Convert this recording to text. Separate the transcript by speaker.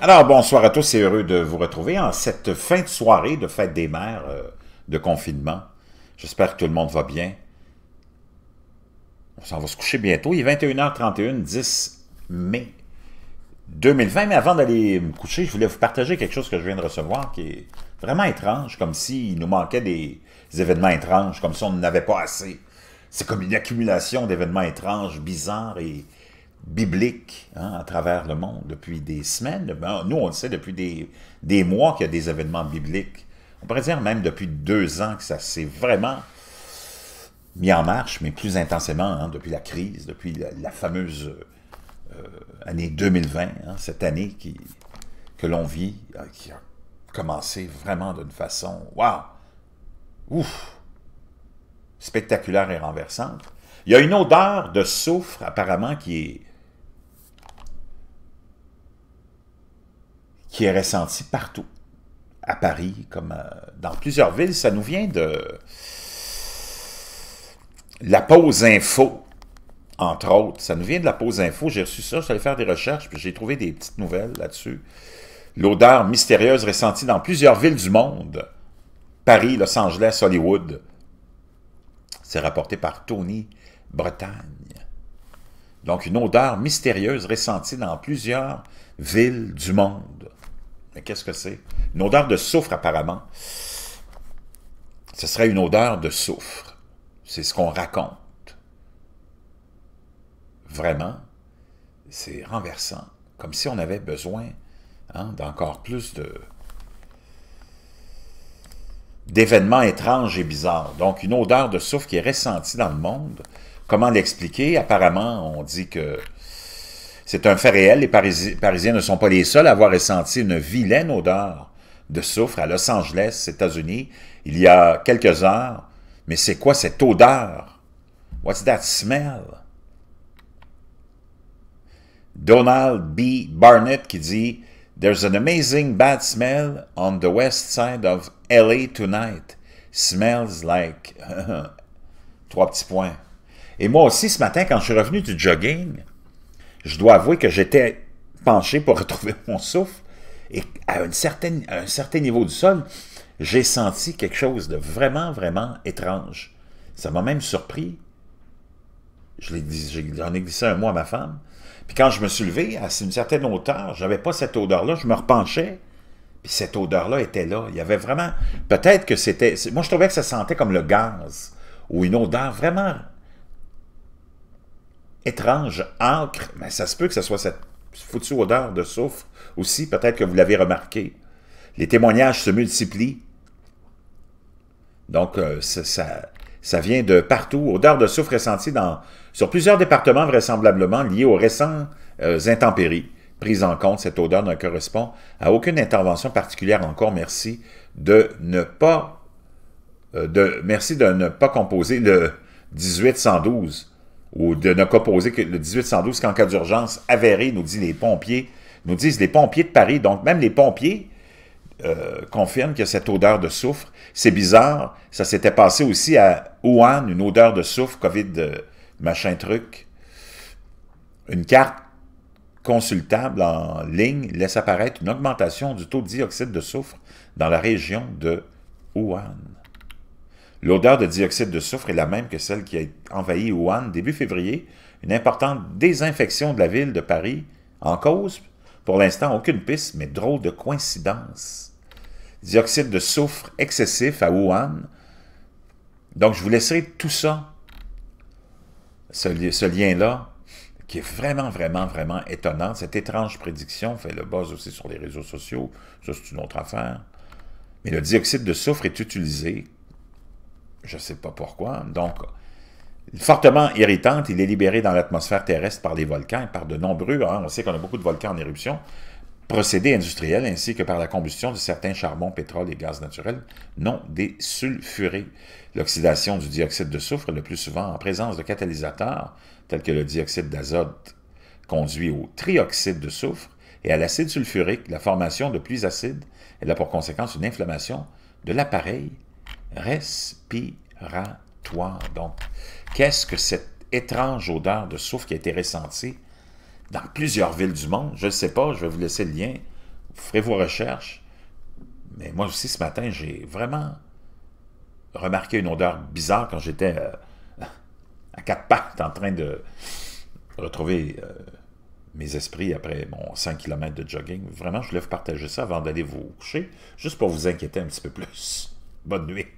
Speaker 1: Alors, bonsoir à tous, c'est heureux de vous retrouver en cette fin de soirée de fête des mères euh, de confinement. J'espère que tout le monde va bien. On s'en va se coucher bientôt. Il est 21h31, 10 mai 2020. Mais avant d'aller me coucher, je voulais vous partager quelque chose que je viens de recevoir qui est vraiment étrange, comme s'il nous manquait des, des événements étranges, comme si on n'en avait pas assez. C'est comme une accumulation d'événements étranges, bizarres et biblique hein, à travers le monde depuis des semaines. Ben, nous, on le sait depuis des, mois qu'il y a des événements bibliques. On pourrait dire même depuis deux ans que ça s'est vraiment mis en marche, mais plus intensément hein, depuis la crise, depuis la, fameuse euh, année 2020, hein, cette année que l'on vit, euh, qui a commencé vraiment d'une façon, waouh, ouf, spectaculaire et renversante. Il y a une odeur de soufre apparemment qui est qui est ressenti partout, à Paris, comme euh, dans plusieurs villes. Ça nous vient de la pause info, entre autres. Ça nous vient de la pause info. J'ai reçu ça, je faire des recherches, puis j'ai trouvé des petites nouvelles là-dessus. L'odeur mystérieuse ressentie dans plusieurs villes du monde. Paris, Los Angeles, Hollywood. C'est rapporté par Tony Bretagne. Donc, une odeur mystérieuse ressentie dans plusieurs villes du monde. Mais qu'est-ce que c'est? Une odeur de soufre, apparemment. Ce serait une odeur de soufre. C'est ce qu'on raconte. Vraiment, c'est renversant. Comme si on avait besoin hein, d'encore plus de d'événements étranges et bizarres. Donc, une odeur de soufre qui est ressentie dans le monde. Comment l'expliquer? Apparemment, on dit que c'est un fait réel. Les Parisiens ne sont pas les seuls à avoir ressenti une vilaine odeur de soufre à Los Angeles, États-Unis, il y a quelques heures. Mais c'est quoi cette odeur? What's that smell? Donald B. Barnett qui dit There's an amazing bad smell on the west side of LA tonight. Smells like. Trois petits points. Et moi aussi, ce matin, quand je suis revenu du jogging, je dois avouer que j'étais penché pour retrouver mon souffle. Et à, un certain niveau du sol, j'ai senti quelque chose de vraiment, vraiment étrange. Ça m'a même surpris. J'en ai, ai glissé un mot à ma femme. Puis quand je me suis levé, à une certaine hauteur, je n'avais pas cette odeur-là, je me repenchais, puis cette odeur-là était là. Il y avait vraiment... Peut-être que c'était... Moi, je trouvais que ça sentait comme le gaz, ou une odeur vraiment étrange, ancre, mais ça se peut que ce soit cette foutue odeur de soufre aussi, peut-être que vous l'avez remarqué. Les témoignages se multiplient. Donc, euh, ça, ça, vient de partout. Odeur de soufre ressentie dans, sur plusieurs départements vraisemblablement liés aux récents euh, intempéries. Prise en compte, cette odeur ne correspond à aucune intervention particulière encore. Merci de ne pas, euh, de, merci de ne pas composer le 1812 ou de ne composer que le 1812 qu'en cas d'urgence avéré, nous dit les pompiers, nous disent les pompiers de Paris. Donc, même les pompiers euh, confirment qu'il cette odeur de soufre. C'est bizarre. Ça s'était passé aussi à Wuhan, une odeur de soufre, COVID, euh, machin truc. Une carte consultable en ligne laisse apparaître une augmentation du taux de dioxyde de soufre dans la région de Wuhan. L'odeur de dioxyde de soufre est la même que celle qui a envahi Wuhan début février, une importante désinfection de la ville de Paris en cause. Pour l'instant, aucune piste, mais drôle de coïncidence. Dioxyde de soufre excessif à Wuhan. Donc, je vous laisserai tout ça, ce, lien-là, qui est vraiment, vraiment, vraiment étonnant. Cette étrange prédiction fait le buzz aussi sur les réseaux sociaux. Ça, c'est une autre affaire. Mais le dioxyde de soufre est utilisé je ne sais pas pourquoi. Donc, fortement irritante, il est libéré dans l'atmosphère terrestre par les volcans et par de nombreux, hein, on sait qu'on a beaucoup de volcans en éruption, procédés industriels ainsi que par la combustion de certains charbons, pétrole et gaz naturels non des sulfurés. L'oxydation du dioxyde de soufre, le plus souvent en présence de catalysateurs tels que le dioxyde d'azote, conduit au trioxyde de soufre et à l'acide sulfurique, la formation de pluies acides, elle a pour conséquence une inflammation de l'appareil toi, Donc, qu'est-ce que cette étrange odeur de soufre qui a été ressentie dans plusieurs villes du monde? Je ne sais pas, je vais vous laisser le lien. Vous ferez vos recherches. Mais moi aussi, ce matin, j'ai vraiment remarqué une odeur bizarre quand j'étais euh, à quatre pattes en train de retrouver euh, mes esprits après mon 5 km de jogging. Vraiment, je voulais vous partager ça avant d'aller vous coucher, juste pour vous inquiéter un petit peu plus. Bonne nuit.